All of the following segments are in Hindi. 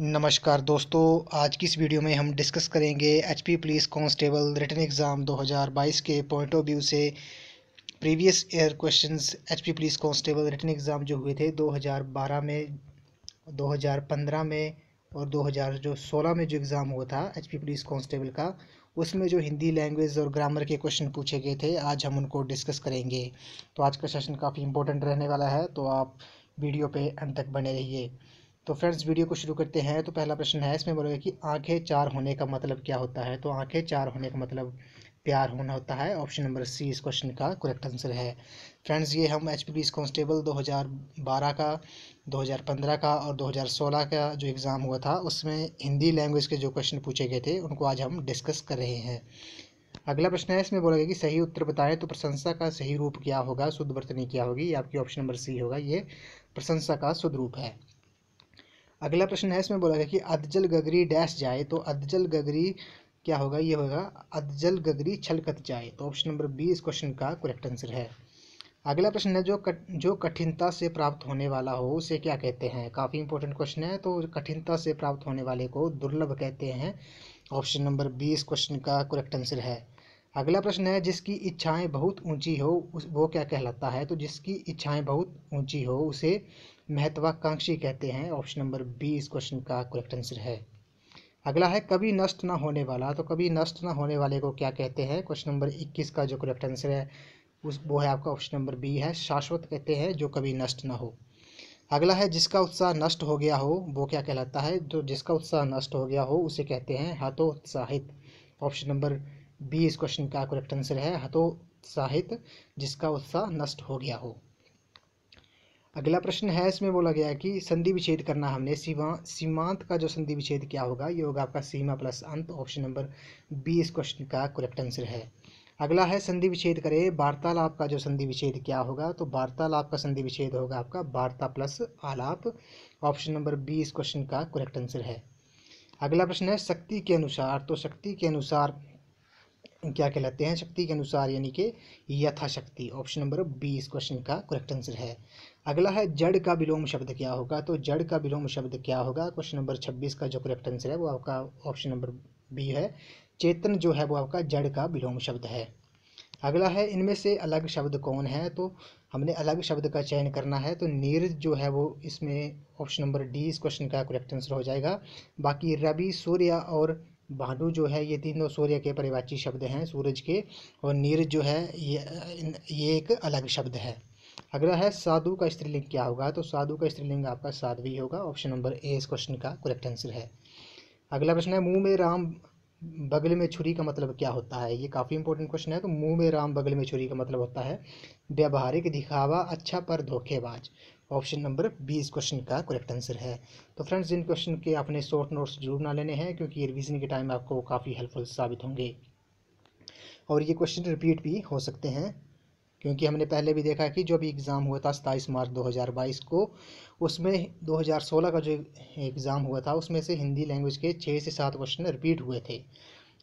नमस्कार दोस्तों आज की इस वीडियो में हम डिस्कस करेंगे H P police constable written exam 2022 के पॉइंट ऑफ व्यू से previous year questions H P police constable written exam जो हुए थे 2012 में 2015 में और 2016 में जो एग्ज़ाम हुआ था एच पी पुलिस कांस्टेबल का उसमें जो हिंदी लैंग्वेज और ग्रामर के क्वेश्चन पूछे गए थे आज हम उनको डिस्कस करेंगे तो आज का सेशन काफ़ी इंपॉर्टेंट रहने वाला है तो आप वीडियो पर अंत तक बने रहिए तो फ्रेंड्स वीडियो को शुरू करते हैं तो पहला प्रश्न है इसमें बोलोगे कि आंखें चार होने का मतलब क्या होता है तो आंखें चार होने का मतलब प्यार होना होता है ऑप्शन नंबर सी इस क्वेश्चन का करेक्ट आंसर है फ्रेंड्स ये हम एच पी कांस्टेबल 2012 का 2015 का और 2016 का जो एग्ज़ाम हुआ था उसमें हिंदी लैंग्वेज के जो क्वेश्चन पूछे गए थे उनको आज हम डिस्कस कर रहे हैं अगला प्रश्न है इसमें बोला गया कि सही उत्तर बताएं तो प्रशंसा का सही रूप क्या होगा शुद्ध वर्तनी क्या होगी आपकी ऑप्शन नंबर सी होगा ये प्रशंसा का शुद्ध रूप है अगला प्रश्न है इसमें बोला गया कि अदजल गगरी डैश जाए तो अधजल गगरी क्या होगा ये होगा अदजल गगरी छलकत जाए तो ऑप्शन नंबर बी इस क्वेश्चन का करेक्ट आंसर है अगला प्रश्न है जो कट जो कठिनता से प्राप्त होने वाला हो उसे क्या कहते हैं काफ़ी इंपॉर्टेंट क्वेश्चन है तो कठिनता से प्राप्त होने वाले को दुर्लभ कहते हैं ऑप्शन नंबर बी इस क्वेश्चन का करेक्ट आंसर है अगला प्रश्न है जिसकी इच्छाएं बहुत ऊंची हो उस वो क्या कहलाता है तो जिसकी इच्छाएं बहुत ऊंची हो उसे महत्वाकांक्षी कहते हैं ऑप्शन नंबर बी इस क्वेश्चन का करेक्ट आंसर है अगला है कभी नष्ट ना होने वाला तो कभी नष्ट ना होने वाले को क्या कहते हैं क्वेश्चन नंबर इक्कीस का जो करेक्ट आंसर है उस वो है आपका ऑप्शन नंबर बी है शाश्वत कहते हैं जो कभी नष्ट ना हो अगला है जिसका उत्साह नष्ट हो गया हो वो क्या कहलाता है जो तो जिसका उत्साह नष्ट हो गया हो उसे कहते हैं हाथोत्साहित ऑप्शन नंबर बी इस क्वेश्चन का करेक्ट आंसर है हतोत्साहित जिसका उत्साह नष्ट हो गया हो अगला प्रश्न है इसमें बोला गया है कि संधि विच्छेद करना हमने सीमा सीमांत का जो संधि विच्छेद क्या होगा ये होगा आपका सीमा प्लस अंत ऑप्शन नंबर बी इस क्वेश्चन का करेक्ट आंसर है अगला है संधि विच्छेद करें वार्तालाप का जो संधि विच्छेद क्या होगा तो वार्तालाप का संधि विच्छेद होगा आपका वार्ता प्लस आलाप ऑप्शन नंबर बी इस क्वेश्चन का करेक्ट आंसर है अगला प्रश्न है शक्ति के अनुसार तो शक्ति के अनुसार क्या कहलाते हैं शक्ति के अनुसार यानी कि यथाशक्ति ऑप्शन नंबर बी इस क्वेश्चन का करेक्ट आंसर है अगला है जड़ का विलोम शब्द क्या होगा तो जड़ का विलोम शब्द क्या होगा क्वेश्चन नंबर छब्बीस का जो करेक्ट आंसर है वो आपका ऑप्शन नंबर बी है चेतन जो है वो आपका जड़ का विलोम शब्द है अगला है इनमें से अलग शब्द कौन है तो हमने अलग शब्द का चयन करना है तो नीरज जो है वो इसमें ऑप्शन नंबर डी इस क्वेश्चन का करेक्ट आंसर हो जाएगा बाकी रवि सूर्य और भानु जो है ये तीनों सूर्य के परिवाची शब्द हैं सूरज के और नीरज जो है ये ये एक अलग शब्द है अगला है साधु का स्त्रीलिंग क्या होगा तो साधु का स्त्रीलिंग आपका साध्वी होगा ऑप्शन नंबर ए इस क्वेश्चन का करेक्ट आंसर है अगला प्रश्न है मुंह में राम बगल में छुरी का मतलब क्या होता है ये काफ़ी इंपॉर्टेंट क्वेश्चन है तो मुंह में राम बगल में छुरी का मतलब होता है व्यवहारिक दिखावा अच्छा पर धोखेबाज ऑप्शन नंबर बी इस क्वेश्चन का करेक्ट आंसर है तो फ्रेंड्स इन क्वेश्चन के आपने शॉर्ट नोट्स जरूर ना लेने हैं क्योंकि ये रिविजन के टाइम आपको काफ़ी हेल्पफुल साबित होंगे और ये क्वेश्चन रिपीट भी हो सकते हैं क्योंकि हमने पहले भी देखा कि जो भी एग्ज़ाम हुआ था सताईस मार्च 2022 को उसमें 2016 का जो एग्ज़ाम हुआ था उसमें से हिंदी लैंग्वेज के छः से सात क्वेश्चन रिपीट हुए थे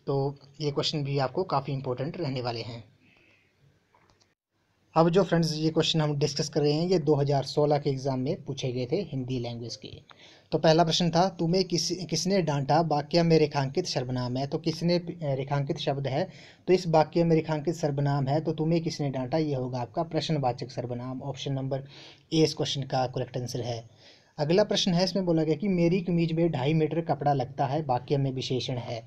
तो ये क्वेश्चन भी आपको काफ़ी इंपॉर्टेंट रहने वाले हैं अब जो फ्रेंड्स ये क्वेश्चन हम डिस्कस कर रहे हैं ये 2016 के एग्ज़ाम में पूछे गए थे हिंदी लैंग्वेज के तो पहला प्रश्न था तुम्हें किस किसने डांटा वाक्य में रेखांकित सर्वनाम है तो किसने रेखांकित शब्द है तो इस वाक्य में रेखांकित सर्वनाम है तो तुम्हें किसने डांटा ये होगा आपका प्रश्नवाचक सर्वनाम ऑप्शन नंबर ए इस क्वेश्चन का करेक्ट आंसर है अगला प्रश्न है इसमें बोला गया कि मेरी कमीज में ढाई मीटर कपड़ा लगता है वाक्य में विशेषण है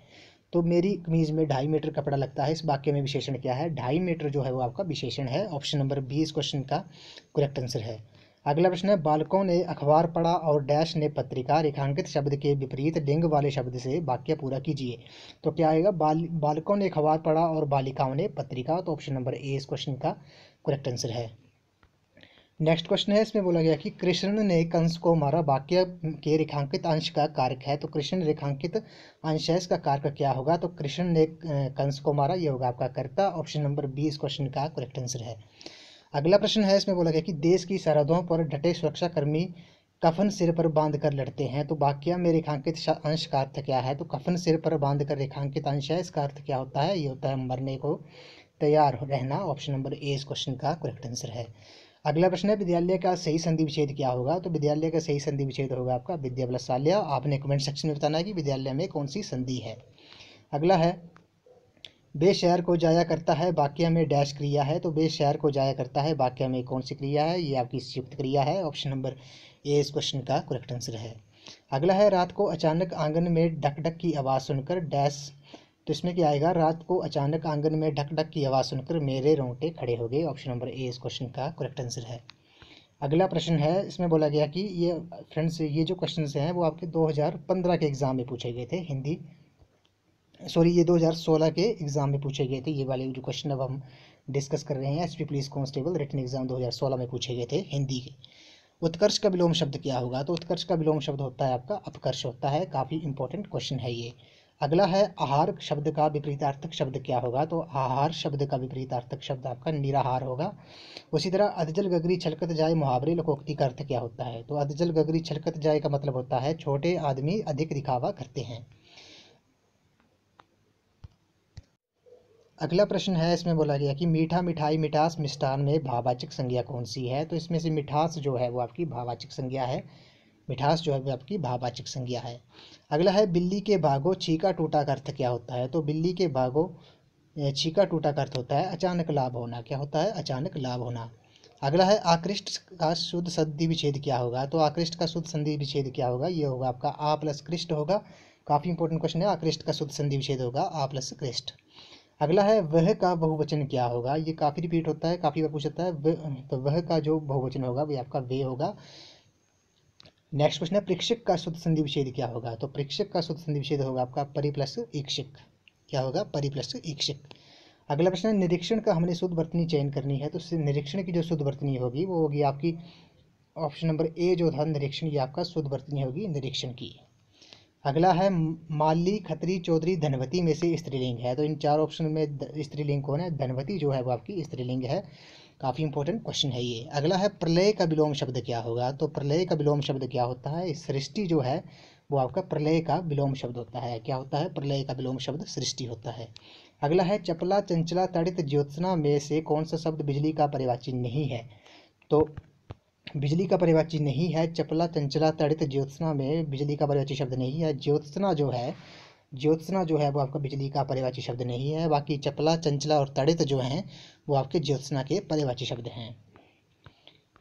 तो मेरी कमीज़ में ढाई मीटर कपड़ा लगता है इस वाक्य में विशेषण क्या है ढाई मीटर जो है वो आपका विशेषण है ऑप्शन नंबर बी इस क्वेश्चन का करेक्ट आंसर है अगला प्रश्न है बालकों ने अखबार पढ़ा और डैश ने पत्रिका रेखांकित शब्द के विपरीत लिंग वाले शब्द से वाक्य पूरा कीजिए तो क्या आएगा बाल बालकों ने अखबार पढ़ा और बालिकाओं ने पत्रिका तो ऑप्शन नंबर ए इस क्वेश्चन का करेक्ट आंसर है नेक्स्ट क्वेश्चन है इसमें बोला गया कि कृष्ण ने कंस को मारा वाक्य के रेखांकित अंश का कारक है तो कृष्ण रेखांकित अंश है इसका कारक क्या होगा तो कृष्ण ने कंस को मारा ये होगा आपका कर्ता ऑप्शन नंबर बी इस क्वेश्चन का करेक्ट आंसर है अगला प्रश्न है इसमें बोला गया कि देश की सरहदों पर डटे सुरक्षाकर्मी कफन सिर पर बांध कर लड़ते हैं तो वाक्य में रेखांकित अंश का अर्थ क्या है तो कफन सिर पर बांध कर रेखांकित अंश है इसका अर्थ क्या होता है ये होता है मरने को तैयार रहना ऑप्शन नंबर ए इस क्वेश्चन का करेक्ट आंसर है अगला प्रश्न है विद्यालय का सही संधि विच्छेद क्या होगा तो विद्यालय का सही संधि विच्छेद होगा आपका विद्या प्लस आपने कमेंट सेक्शन में बताना है कि विद्यालय में कौन सी संधि है अगला है बे शहर को जाया करता है वाक्य में डैश क्रिया है तो बे शहर को जाया करता है वाक्य में कौन सी क्रिया है ये आपकी संयुक्त क्रिया है ऑप्शन नंबर ए इस क्वेश्चन का करेक्ट आंसर है अगला है रात को अचानक आंगन में डक डक की आवाज़ सुनकर डैश तो इसमें क्या आएगा रात को अचानक आंगन में ढक ढक की आवाज़ सुनकर मेरे रोंगटे खड़े हो गए ऑप्शन नंबर ए इस क्वेश्चन का करेक्ट आंसर है अगला प्रश्न है इसमें बोला गया कि ये फ्रेंड्स ये जो क्वेश्चन हैं वो आपके 2015 के एग्ज़ाम में पूछे गए थे हिंदी सॉरी ये 2016 के एग्ज़ाम में पूछे गए थे ये वाले जो क्वेश्चन अब हम डिस्कस कर रहे हैं S P police constable written exam 2016 में पूछे गए थे हिंदी के उत्कर्ष का विलोम शब्द क्या होगा तो उत्कर्ष का विलोम शब्द होता है आपका अपकर्ष होता है काफ़ी इंपॉर्टेंट क्वेश्चन है ये अगला है आहार शब्द का विपरीतार्थक शब्द क्या होगा तो आहार शब्द का विपरीतार्थक शब्द आपका निराहार होगा उसी तरह अधजल गगरी छलकत जाए मुहावरे लोकोक्ति का अर्थ क्या होता है तो अधजल गगरी छलकत जाए का मतलब होता है छोटे आदमी अधिक दिखावा करते हैं अगला प्रश्न है इसमें बोला गया कि मीठा मिठाई मिठास मिष्ठान में भावाचक संज्ञा कौन सी है तो इसमें से मिठास जो है वो आपकी भावाचक संज्ञा है मिठास जो है आपकी भाववाचक संज्ञा है अगला है बिल्ली के भागो छीका टूटा का अर्थ क्या होता है तो बिल्ली के भागो छीका टूटा का अर्थ होता है अचानक लाभ होना क्या होता है अचानक लाभ होना अगला है आकृष्ट का शुद्ध संधि विच्छेद क्या होगा तो आकृष्ट का शुद्ध संधि विच्छेद क्या होगा ये होगा आपका आ प्लस कृष्ट होगा काफ़ी इंपॉर्टेंट क्वेश्चन है आकृष्ट का शुद्ध संधि विच्छेद होगा आ प्लस कृष्ट अगला है वह का बहुवचन क्या होगा ये काफ़ी रिपीट होता है काफ़ी बार पूछता है वह तो वह का जो बहुवचन होगा वह आपका वे होगा नेक्स्ट क्वेश्चन है प्रेक्षक का शुद्ध संधि विच्छेद क्या होगा तो प्रेक्षक का शुद्ध संधि विच्छेद होगा आपका परि प्लस ईक्षक क्या होगा परि प्लस ईक्षक अगला प्रश्न है निरीक्षण का हमने शुद्ध वर्तनी चयन करनी है तो निरीक्षण की जो शुद्ध वर्तनी होगी वो होगी आपकी ऑप्शन नंबर ए जो था निरीक्षण की आपका शुद्ध वर्तनी होगी निरीक्षण की अगला है माली खत्री चौधरी धनवती में से स्त्रीलिंग है तो इन चार ऑप्शन में स्त्रीलिंग कौन है धनवती जो है वो आपकी स्त्रीलिंग है काफ़ी इंपॉर्टेंट क्वेश्चन है ये अगला है प्रलय का विलोम शब्द क्या होगा तो प्रलय का विलोम शब्द क्या होता है सृष्टि जो है वो आपका प्रलय का विलोम शब्द होता है क्या होता है प्रलय का विलोम शब्द सृष्टि होता है अगला है चपला चंचला तड़ित ज्योत्सना में से कौन सा शब्द बिजली का परिवाची नहीं है तो बिजली का परिवाची नहीं है चपला चंचला तड़ित ज्योत्सना में बिजली का परिवाची शब्द नहीं है ज्योत्सना जो है ज्योत्सना जो है वो आपका बिजली का परिवाची शब्द नहीं है बाकी चपला चंचला और तड़ित जो हैं वो आपके ज्योत्सना के परिवाची शब्द हैं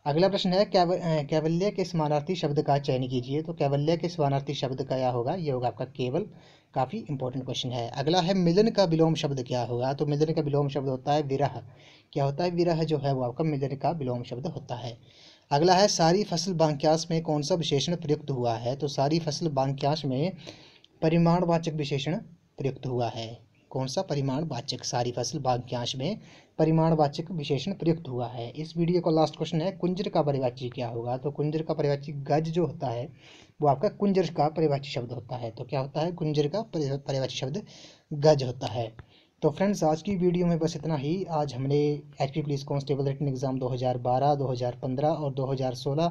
अगला प्रश्न है कैव कैवल्य के समानार्थी शब्द का चयन कीजिए तो कैवल्य के समानार्थी शब्द का क्या होगा ये होगा आपका केवल काफ़ी इंपॉर्टेंट क्वेश्चन है अगला है मिलन का विलोम शब्द क्या होगा तो मिलन का विलोम शब्द होता है विरह क्या होता है विरह जो है वो आपका मिलन का विलोम शब्द होता है अगला है सारी फसल बांक्यांश में कौन सा विशेषण प्रयुक्त हुआ है तो सारी फसल बांक्यांश में परिमाणवाचक विशेषण प्रयुक्त हुआ है कौन सा परिमाणवाचक सारी फसल वाक्यांश में परिमाणवाचक विशेषण प्रयुक्त हुआ है इस वीडियो का लास्ट क्वेश्चन है कुंजर का परिवाची क्या होगा तो कुंजर का परिवाची गज जो होता है वो आपका कुंजर का परिवाची शब्द होता है तो क्या होता है कुंजर का परिवाची शब्द गज होता है तो फ्रेंड्स आज की वीडियो में बस इतना ही आज हमने H P police constable written exam 2012, 2015 और 2016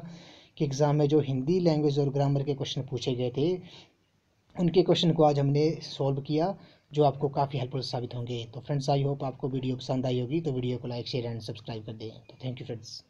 के एग्ज़ाम में जो हिंदी लैंग्वेज और ग्रामर के क्वेश्चन पूछे गए थे उनके क्वेश्चन को आज हमने सॉल्व किया जो आपको काफ़ी हेल्पफुल साबित होंगे तो फ्रेंड्स आई होप आपको वीडियो पसंद आई होगी तो वीडियो को लाइक शेयर एंड सब्सक्राइब कर दें तो थैंक यू फ्रेंड्स